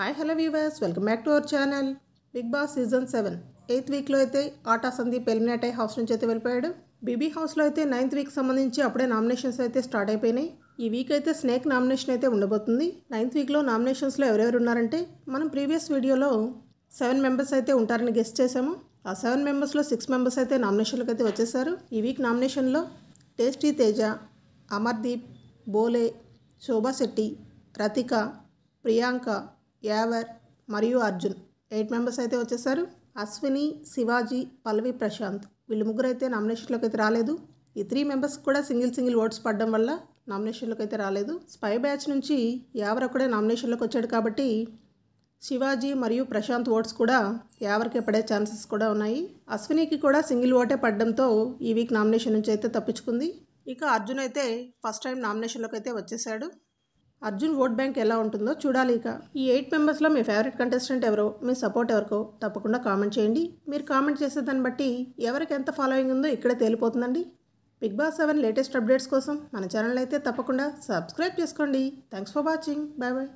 hi hello viewers welcome back to our channel Bigg Boss season seven eighth వీక్లో అయితే Aata Sandeep eliminate అయ్యి house నుంచి అయితే వెళ్ళిపోయాడు బీబీ హౌస్లో అయితే నైన్త్ వీక్ సంబంధించి అప్పుడే నామినేషన్స్ అయితే స్టార్ట్ అయిపోయినాయి ఈ వీక్ అయితే స్నేక్ నామినేషన్ అయితే ఉండబోతుంది నైన్త్ వీక్లో నామినేషన్స్లో ఎవరెవరు ఉన్నారంటే మనం ప్రీవియస్ వీడియోలో సెవెన్ మెంబర్స్ అయితే ఉంటారని గెస్ట్ చేశాము ఆ సెవెన్ మెంబర్స్లో సిక్స్ మెంబర్స్ అయితే నామినేషన్లకు అయితే వచ్చేసారు ఈ వీక్ నామినేషన్లో టేస్టీ తేజ అమర్దీప్ బోలే శోభాశెట్టి రతిక ప్రియాంక యావర్ మరియు అర్జున్ ఎయిట్ మెంబర్స్ అయితే వచ్చేసారు అశ్విని శివాజీ పల్వి ప్రశాంత్ వీళ్ళు ముగ్గురు అయితే నామినేషన్లోకి అయితే రాలేదు ఈ త్రీ మెంబర్స్ కూడా సింగిల్ సింగిల్ ఓట్స్ పడడం వల్ల నామినేషన్లోకి అయితే రాలేదు స్పై బ్యాచ్ నుంచి యావర్ ఒకడే నామినేషన్లోకి వచ్చాడు కాబట్టి శివాజీ మరియు ప్రశాంత్ ఓట్స్ కూడా యావరికే పడే ఛాన్సెస్ కూడా ఉన్నాయి అశ్వినికి కూడా సింగిల్ ఓటే పడడంతో ఈ వీక్ నామినేషన్ నుంచి అయితే తప్పించుకుంది ఇక అర్జున్ అయితే ఫస్ట్ టైం నామినేషన్లోకి అయితే వచ్చేసాడు అర్జున్ ఓట్ బ్యాంక్ ఎలా ఉంటుందో చూడాలి ఇక ఈ ఎయిట్ మెంబర్స్లో మీ ఫేవరెట్ కంటెస్టెంట్ ఎవరో మీ సపోర్ట్ ఎవరికో తప్పకుండా కామెంట్ చేయండి మీరు కామెంట్ చేసే దాన్ని బట్టి ఎవరికి ఎంత ఫాలోయింగ్ ఉందో ఇక్కడే తేలిపోతుందండి Bigg Boss seven latest updates కోసం మన ఛానల్ అయితే తప్పకుండా సబ్స్క్రైబ్ చేసుకోండి thanks for watching bye bye